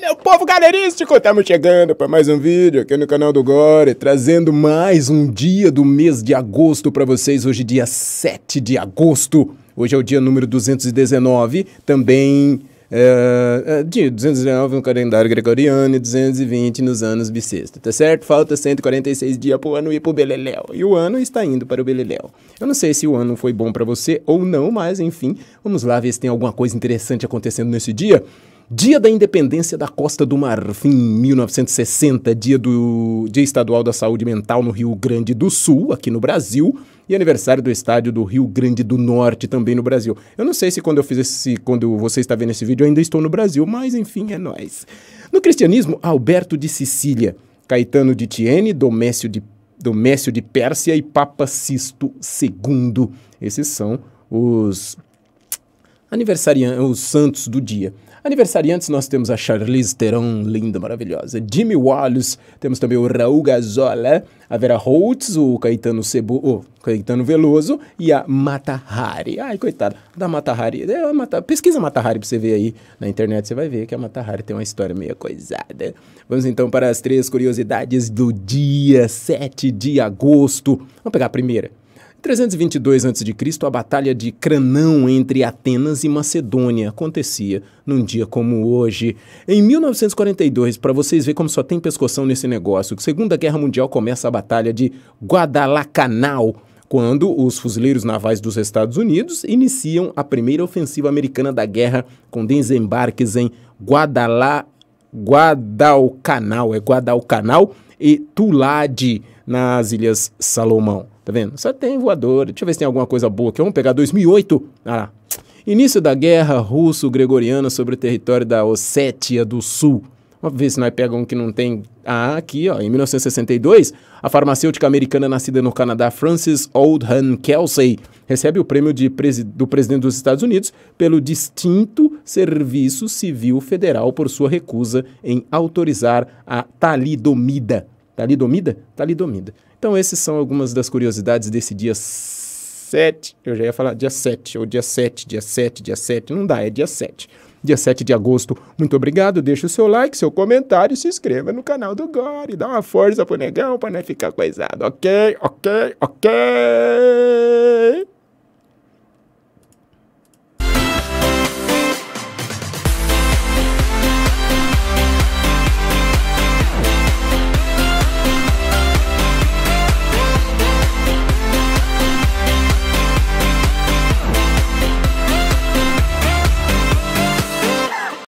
meu povo galerístico! Estamos chegando para mais um vídeo aqui no canal do Gore, trazendo mais um dia do mês de agosto para vocês, hoje dia 7 de agosto. Hoje é o dia número 219, também é, é de 219 no calendário gregoriano e 220 nos anos bissextos tá certo? Falta 146 dias pro ano ir pro Beleléu. E o ano está indo para o Beleléu. Eu não sei se o ano foi bom para você ou não, mas enfim, vamos lá ver se tem alguma coisa interessante acontecendo nesse dia. Dia da Independência da Costa do Marfim, 1960, dia do Dia Estadual da Saúde Mental no Rio Grande do Sul, aqui no Brasil, e aniversário do estádio do Rio Grande do Norte também no Brasil. Eu não sei se quando eu fiz esse, quando você está vendo esse vídeo, eu ainda estou no Brasil, mas enfim, é nós. No cristianismo, Alberto de Sicília, Caetano de Tiene, Domécio de Domécio de Pérsia e Papa Sisto II. Esses são os Aniversariantes, os santos do dia. Aniversariantes, nós temos a Charlize Theron, linda, maravilhosa. Jimmy Wallace, temos também o Raul Gazola, é? a Vera Holtz, o Caetano, Cebu, o Caetano Veloso e a Mata Hari. Ai, coitada, da Mata Hari. É Mata, pesquisa Mata Hari pra você ver aí na internet, você vai ver que a Mata Hari tem uma história meio coisada. Vamos então para as três curiosidades do dia 7 de agosto. Vamos pegar a primeira. 322 a.C., a Batalha de Cranão entre Atenas e Macedônia acontecia num dia como hoje. Em 1942, para vocês verem como só tem pescoção nesse negócio, a Segunda Guerra Mundial começa a Batalha de Guadalcanal, quando os fuzileiros navais dos Estados Unidos iniciam a primeira ofensiva americana da guerra com desembarques em Guadala, Guadalcanal, é Guadalcanal e Tulade, nas Ilhas Salomão. Tá vendo? Só tem voador. Deixa eu ver se tem alguma coisa boa aqui. Vamos pegar 2008. Ah, lá. Início da guerra russo-gregoriana sobre o território da Ossétia do Sul. Vamos ver se nós pegamos um que não tem. Ah, aqui, ó. Em 1962, a farmacêutica americana nascida no Canadá, Frances Oldham Kelsey, recebe o prêmio presi do presidente dos Estados Unidos pelo distinto Serviço Civil Federal por sua recusa em autorizar a talidomida. Talidomida? Talidomida. Então, essas são algumas das curiosidades desse dia 7. Eu já ia falar dia 7, ou dia 7, dia 7, dia 7. Não dá, é dia 7. Dia 7 de agosto. Muito obrigado. Deixa o seu like, seu comentário, e se inscreva no canal do Gore. Dá uma força pro negão pra não ficar coisado. Ok, ok, ok.